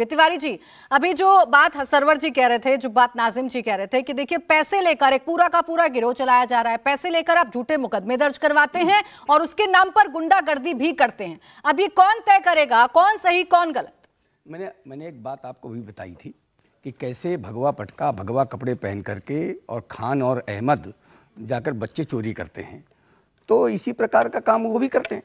Okay Tiwari जी अभी जो बात सरवर जी कह रहे थे जो बात नाजिम जी कह रहे थे कि देखिए पैसे लेकर एक पूरा का पूरा गिरोह चलाया जा रहा है पैसे लेकर आप झूठे मुकदमे दर्ज करवाते हैं और उसके नाम पर गुंडागर्दी भी करते हैं अब ये कौन तय करेगा कौन सही कौन गलत मैंने मैंने एक बात आपको भी बताई थी कि कैसे भगवा पटका भगवा कपड़े पहन करके और खान और अहमद जाकर बच्चे चोरी करते हैं तो इसी प्रकार का काम वो भी करते हैं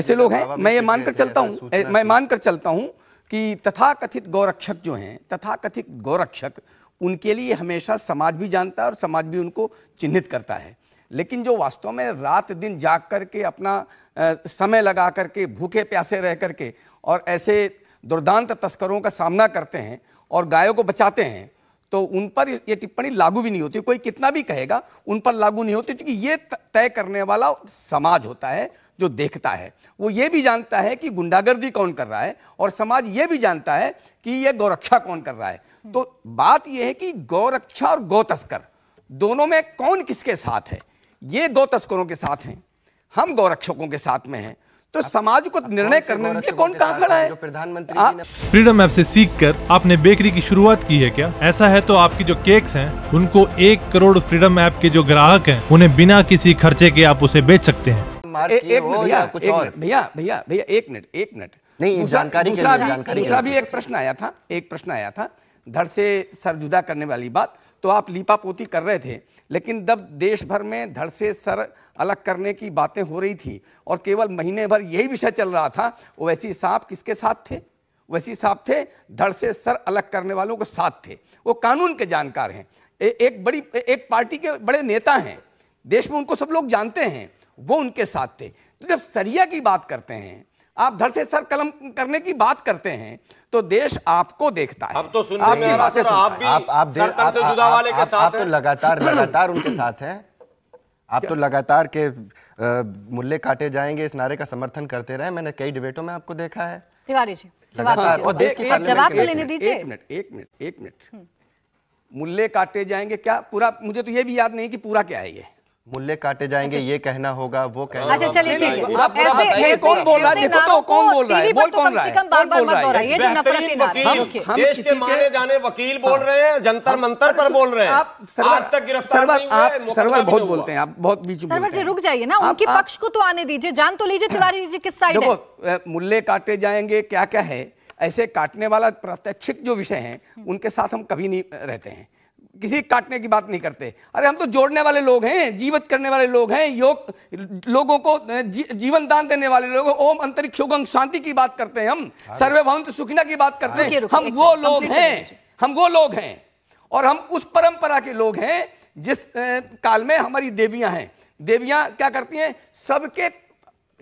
ऐसे लोग तो हैं मैं ये मानकर चलता हूँ मैं मानकर चलता हूँ कि तथाकथित गौरक्षक जो हैं तथाकथित गौरक्षक उनके लिए हमेशा समाज भी जानता है और समाज भी उनको चिन्हित करता है लेकिन जो वास्तव में रात दिन जाग करके अपना आ, समय लगा करके भूखे प्यासे रह करके और ऐसे दुर्दांत तस्करों का सामना करते हैं और गायों को बचाते हैं तो उन पर ये टिप्पणी लागू भी नहीं होती कोई कितना भी कहेगा उन पर लागू नहीं होती क्योंकि ये तय करने वाला समाज होता है जो देखता है वो ये भी जानता है कि गुंडागर्दी कौन कर रहा है और समाज ये भी जानता है कि ये गौरक्षा कौन कर रहा है तो बात यह है कि गौरक्षा और गौ तस्कर दोनों में कौन किसके साथ है ये गौ तस्करों के साथ हैं हम गौरक्षकों के साथ में हैं तो समाज को निर्णय करने दीजिए कौन कहाँ खड़ा है प्रधानमंत्री फ्रीडम ऐप से सीख कर आपने बेकरी की शुरुआत की है क्या ऐसा है तो आपकी जो केक्स हैं उनको एक करोड़ फ्रीडम ऐप के जो ग्राहक हैं उन्हें बिना किसी खर्चे के आप उसे बेच सकते हैं एक भैया भैया भैया भैया एक मिनट एक मिनट नहीं जानकारी दूसरा भी एक प्रश्न आया था एक प्रश्न आया था धड़ से सर जुदा करने वाली बात तो आप लीपापोती कर रहे थे लेकिन जब देश भर में धड़ से सर अलग करने की बातें हो रही थी और केवल महीने भर यही विषय चल रहा था वैसी साहब किसके साथ थे वैसी साहब थे धड़ से सर अलग करने वालों के साथ थे वो कानून के जानकार हैं एक बड़ी एक पार्टी के बड़े नेता हैं देश में उनको सब लोग जानते हैं वो उनके साथ थे तो जब सरिया की बात करते हैं आप धर से सर कलम करने की बात करते हैं तो देश आपको देखता है अब तो सुन आप भी आप भी आप आप, आप, से जुदा वाले के साथ आप तो लगातार लगातार उनके साथ हैं आप तो लगातार के मुल्ले काटे जाएंगे इस नारे का समर्थन करते रहे मैंने कई डिबेटों में आपको देखा है तिवारी जी जवाब तो लेने दीजिए एक मिनट एक मिनट एक मिनट हम्म। मुल्ले काटे जाएंगे क्या पूरा मुझे तो ये भी याद नहीं कि पूरा क्या है ये मूल्य काटे जाएंगे अच्छा। ये कहना होगा वो कहना अच्छा चलिए ठीक है आप ऐसे ऐसे कौन बोल रहा है देखो तो कौन बोल रहा है बोल तो कौन रहा है कम बार बार मत ये जो नफरत की बात हम देश के माने जाने वकील हाँ। बोल रहे हैं जंतर मंतर पर बोल रहे हैं आप आज तक गिरफ्तार नहीं हुए आप सरवर बहुत बोलते हैं आप बहुत बीच में सरवर जी रुक जाइए ना उनके पक्ष को तो आने दीजिए जान तो लीजिए तिवारी जी किस साइड है देखो मूल्य काटे जाएंगे क्या क्या है ऐसे काटने वाला प्रत्यक्षिक जो विषय हैं हम्म। उनके साथ हम कभी नहीं रहते हैं किसी काटने की बात नहीं करते अरे हम तो जोड़ने वाले लोग हैं जीवित करने वाले लोग हैं योग लोगों को जी, जीवन दान देने वाले लोग ओम अंतरिक्ष शांति की बात करते हैं हम सर्वे भवंत सुखिना की बात करते हैं हम वो लोग हैं हम वो लोग हैं और हम उस परंपरा के लोग हैं जिस काल में हमारी देवियां हैं देवियां क्या करती हैं सबके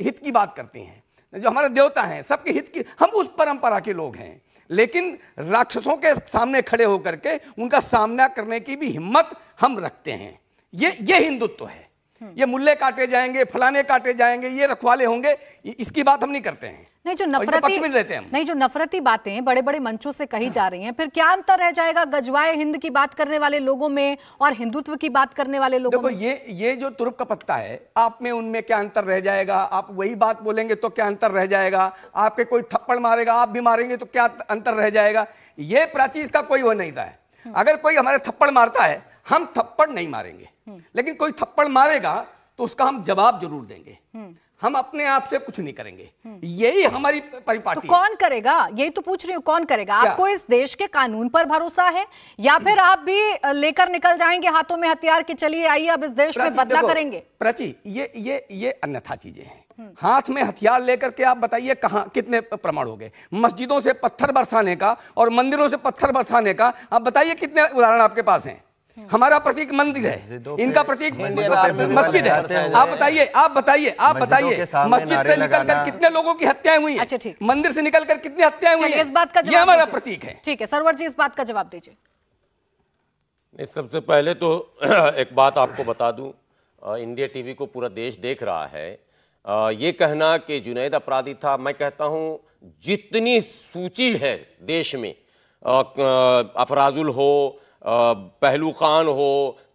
हित की बात करती हैं जो हमारे देवता हैं सबके हित की हम उस परंपरा के लोग हैं लेकिन राक्षसों के सामने खड़े होकर के उनका सामना करने की भी हिम्मत हम रखते हैं ये ये हिंदुत्व तो है हम्म। ये मुल्ले काटे जाएंगे फलाने काटे जाएंगे ये रखवाले होंगे इसकी बात हम नहीं करते हैं नहीं जो नफरती तो रहते हैं नहीं जो नफरती बातें बड़े बड़े मंचों से कही जा रही हैं फिर क्या अंतर रह जाएगा गजवाए हिंद की बात करने वाले लोगों में और हिंदुत्व की बात करने वाले लोगों देखो में? ये ये जो तुर्क का पत्ता है आप में उनमें क्या अंतर रह जाएगा आप वही बात बोलेंगे तो क्या अंतर रह जाएगा आपके कोई थप्पड़ मारेगा आप भी मारेंगे तो क्या अंतर रह जाएगा ये प्राचीन का कोई वो नहीं था हम्म। अगर कोई हमारे थप्पड़ मारता है हम थप्पड़ नहीं मारेंगे हम्म। लेकिन कोई थप्पड़ मारेगा तो उसका हम जवाब जरूर देंगे हम्म। हम अपने आप से कुछ नहीं करेंगे यही हमारी परिपाटी तो कौन करेगा यही तो पूछ रही हूँ कौन करेगा आपको इस देश के कानून पर भरोसा है या फिर हम्म। आप भी लेकर निकल जाएंगे हाथों में हथियार के चलिए आइए अब इस देश में बदला करेंगे प्रची ये ये ये अन्यथा चीजें हैं हम्म। हाथ में हथियार लेकर के आप बताइए कहा कितने प्रमाण हो गए मस्जिदों से पत्थर बरसाने का और मंदिरों से पत्थर बरसाने का आप बताइए कितने उदाहरण आपके पास हैं हमारा प्रतीक मंदिर है इनका प्रतीक मस्जिद है आप बताइए आप बताइए आप बताइए मस्जिद से निकलकर कितने लोगों की हत्याएं हुई अच्छा ठीक मंदिर से निकलकर कितनी हत्याएं हुई इस बात का ये हमारा प्रतीक है ठीक है सरवर जी इस बात का जवाब दीजिए नहीं सबसे पहले तो एक बात आपको बता दूं इंडिया टीवी को पूरा देश देख रहा है ये कहना कि जुनेद अपराधी था मैं कहता हूं जितनी सूची है देश में अफराजुल हो पहलू खान हो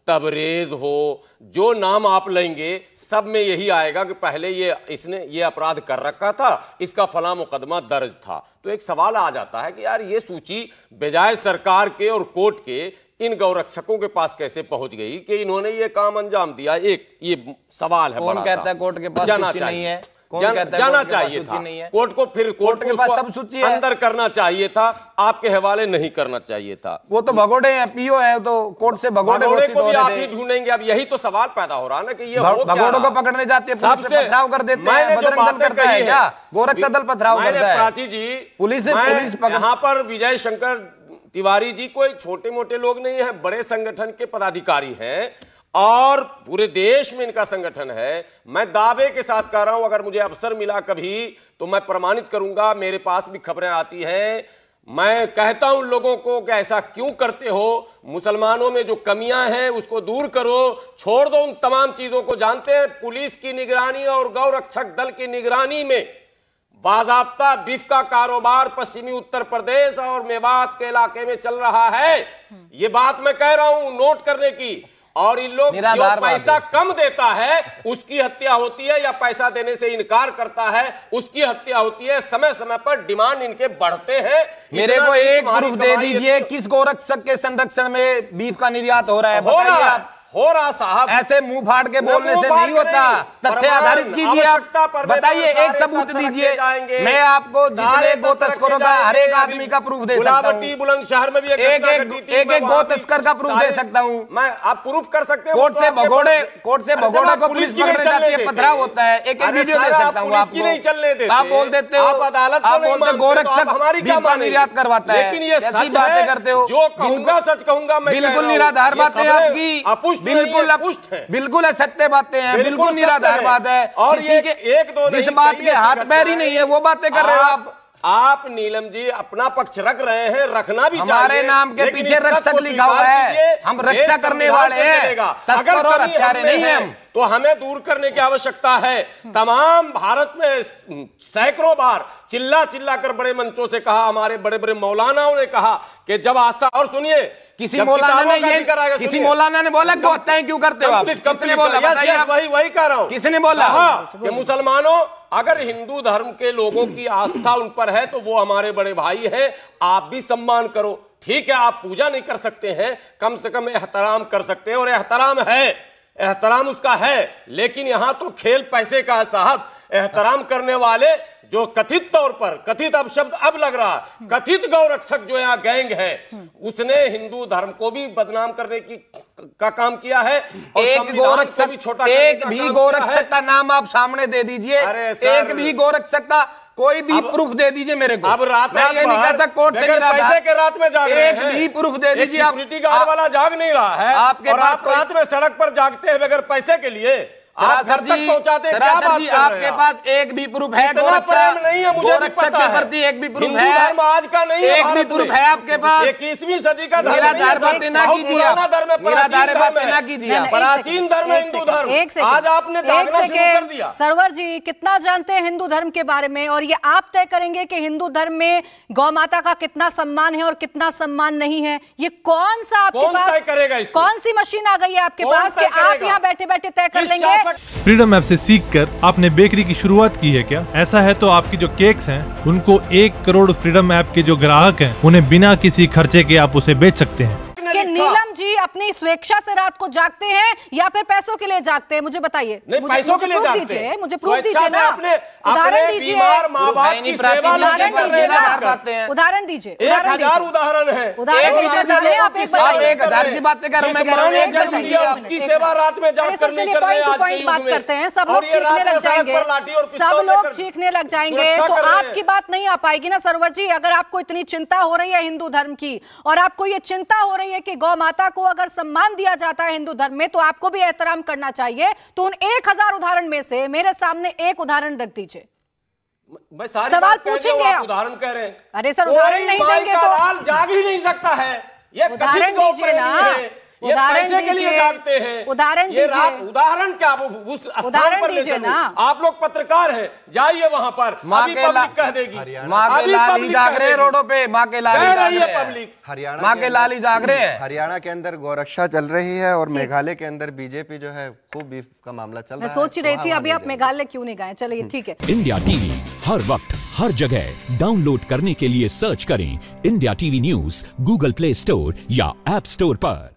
तबरेज हो जो नाम आप लेंगे सब में यही आएगा कि पहले ये इसने ये अपराध कर रखा था इसका फला मुकदमा दर्ज था तो एक सवाल आ जाता है कि यार ये सूची बजाय सरकार के और कोर्ट के इन गौरक्षकों के पास कैसे पहुंच गई कि इन्होंने ये काम अंजाम दिया एक ये सवाल है कहता है कोर्ट के पास जाना चाहिए नहीं है जान, जाना चाहिए था कोर्ट को फिर कोर्ट के पास सब सूची अंदर करना चाहिए था आपके हवाले नहीं करना चाहिए था वो तो भगोड़े हैं पीओ हैं तो कोर्ट से भगोड़े को भी आप ही ढूंढेंगे अब यही तो सवाल पैदा हो रहा है ना कि ये भगोड़ों को पकड़ने जाते हैं पुलिस पथराव कर देते हैं बजरंग दल करता है क्या गोरक्षा दल पथराव करता है प्राची जी पुलिस पुलिस यहाँ पर विजय शंकर तिवारी जी कोई छोटे मोटे लोग नहीं है बड़े संगठन के पदाधिकारी हैं और पूरे देश में इनका संगठन है मैं दावे के साथ कह रहा हूं अगर मुझे अवसर मिला कभी तो मैं प्रमाणित करूंगा मेरे पास भी खबरें आती हैं मैं कहता हूं लोगों को कि ऐसा क्यों करते हो मुसलमानों में जो कमियां हैं उसको दूर करो छोड़ दो उन तमाम चीजों को जानते हैं पुलिस की निगरानी और गौरक्षक दल की निगरानी में बाजाबता बीफ का कारोबार पश्चिमी उत्तर प्रदेश और मेवात के इलाके में चल रहा है ये बात मैं कह रहा हूं नोट करने की और इन लोग जो पैसा कम देता है उसकी हत्या होती है या पैसा देने से इनकार करता है उसकी हत्या होती है समय समय पर डिमांड इनके बढ़ते हैं मेरे को एक प्रूफ दे दीजिए किस गोरक्षक के संरक्षण में बीफ का निर्यात हो रहा है हो रहा है हो रहा साहब ऐसे मुंह फाड़ के बोलने से नहीं होता तथ्य आधारित कीजिए आप बताइए एक सबूत दीजिए मैं आपको सारे गो तस्करों का हर एक आदमी का प्रूफ दे सकता हूँ बुलंद शहर में भी एक एक एक गो तस्कर का प्रूफ दे सकता हूँ मैं आप प्रूफ कर सकते तो कोर्ट से भगोड़े कोर्ट से भगोड़ा को पुलिस की पथराव होता है एक एक वीडियो दे सकता हूँ आपको नहीं चलने देते आप बोल देते हो अदालत आप बोलते गोरक्षक तो हमारी क्या निर्यात करवाता है लेकिन ये सच बातें करते हो जो कहूंगा सच कहूंगा मैं बिल्कुल निराधार बातें आपकी अपुष्ट बिल्कुल पुष्ट है बिल्कुल असत्य बातें हैं बिल्कुल निराधार बात है और एक दो इस बात के हाथ पैर ही नहीं है वो बातें कर रहे हो आप आप नीलम जी अपना पक्ष रख रहे हैं रखना भी हमारे नाम के पीछे रक्षक लिखा हुआ है हम रक्षा करने वाले हैं तस्कर और हत्यारे नहीं हैं तो हमें दूर करने की आवश्यकता है तमाम भारत में सैकड़ों बार चिल्ला चिल्ला कर बड़े मंचों से कहा हमारे बड़े बड़े मौलानाओं ने कहा कि जब आस्था और सुनिए किसी मौलाना ने ये किसी मौलाना ने बोला क्यों कि हैं क्यों करते हो किसने बोला बताइए वही वही कह रहा हूँ किसने बोला हाँ, हाँ कि मुसलमानों अगर हिंदू धर्म के लोगों की आस्था उन पर है तो वो हमारे बड़े भाई हैं आप भी सम्मान करो ठीक है आप पूजा नहीं कर सकते हैं कम से कम एहतराम कर सकते हैं और एहतराम है एहतराम उसका है लेकिन यहां तो खेल पैसे का है साहब एहतराम करने वाले जो कथित तौर पर कथित अब शब्द अब लग रहा कथित गौरक्षक जो यहाँ गैंग है उसने हिंदू धर्म को भी बदनाम करने की का काम किया है और एक गोरक्षक भी छोटा एक भी गोरक्षक का नाम आप सामने दे दीजिए एक भी गोरक्षक का कोई भी प्रूफ दे दीजिए मेरे को अब रात में ये नहीं कहता कोर्ट से पैसे के रात में जाग एक भी प्रूफ दे दीजिए आप वाला जाग नहीं रहा है आपके और आप रात में सड़क पर जागते हैं बगैर पैसे के लिए आप सर जी पहुंचाते जी आपके पास एक भी प्रूफ है गोरक्षक के प्रति एक भी प्रूफ है धर्म आज का नहीं एक भी प्रूफ है आपके पास इक्कीसवीं सदी का कीजिए प्राचीन धर्म हिंदू धर्म आज आपने सरवर जी कितना जानते हैं हिंदू धर्म के बारे में और ये आप तय करेंगे की हिंदू धर्म में गौ माता का कितना सम्मान है और कितना सम्मान नहीं है ये कौन सा आपके पास कौन सी मशीन आ गई है आपके पास आप यहाँ बैठे बैठे तय कर लेंगे फ्रीडम ऐप से सीखकर आपने बेकरी की शुरुआत की है क्या ऐसा है तो आपकी जो केक्स हैं उनको एक करोड़ फ्रीडम ऐप के जो ग्राहक हैं उन्हें बिना किसी खर्चे के आप उसे बेच सकते हैं राम जी अपनी स्वेच्छा से रात को जागते हैं या फिर पैसों के लिए जागते हैं मुझे बताइए नहीं मुझे, पैसों के लिए जागते हैं मुझे प्रूफ दीजिए ना उदाहरण दीजिए उदाहरण दीजिए एक हजार उदाहरण है एक हजार की कर चलिए पॉइंट टू पॉइंट बात करते हैं सब लोग चीखने लग जाएंगे सब लोग चीखने लग जाएंगे तो आपकी बात नहीं आ पाएगी ना सरवर जी अगर आपको इतनी चिंता हो रही है हिंदू धर्म की और आपको ये चिंता हो रही है कि गौ माता माता को अगर सम्मान दिया जाता है हिंदू धर्म में तो आपको भी एहतराम करना चाहिए तो उन एक हजार उदाहरण में से मेरे सामने एक उदाहरण रख दीजिए सवाल पूछेंगे उदाहरण कह रहे हैं अरे सर उदाहरण नहीं देंगे तो जाग ही नहीं सकता है ये उदाहरण दीजिए ना उदाहरण के लिए जानते हैं उदाहरण उदाहरण क्या उस उदाहरण पर ले आप लोग पत्रकार हैं जाइए वहां पर अभी पब्लिक कह देगी माँ के लाली जागरे रोडों पे माँ के लाली रही है पब्लिक हरियाणा माँ के लाली जागरे हरियाणा के अंदर गोरक्षा चल रही है और मेघालय के अंदर बीजेपी जो है खूब बीफ का मामला चल रहा है सोच रही थी अभी आप मेघालय क्यों नहीं गए चलिए हम्म। ठीक है इंडिया टीवी हर वक्त हर जगह डाउनलोड करने के लिए सर्च करें India TV news Google Play store या एप स्टोर पर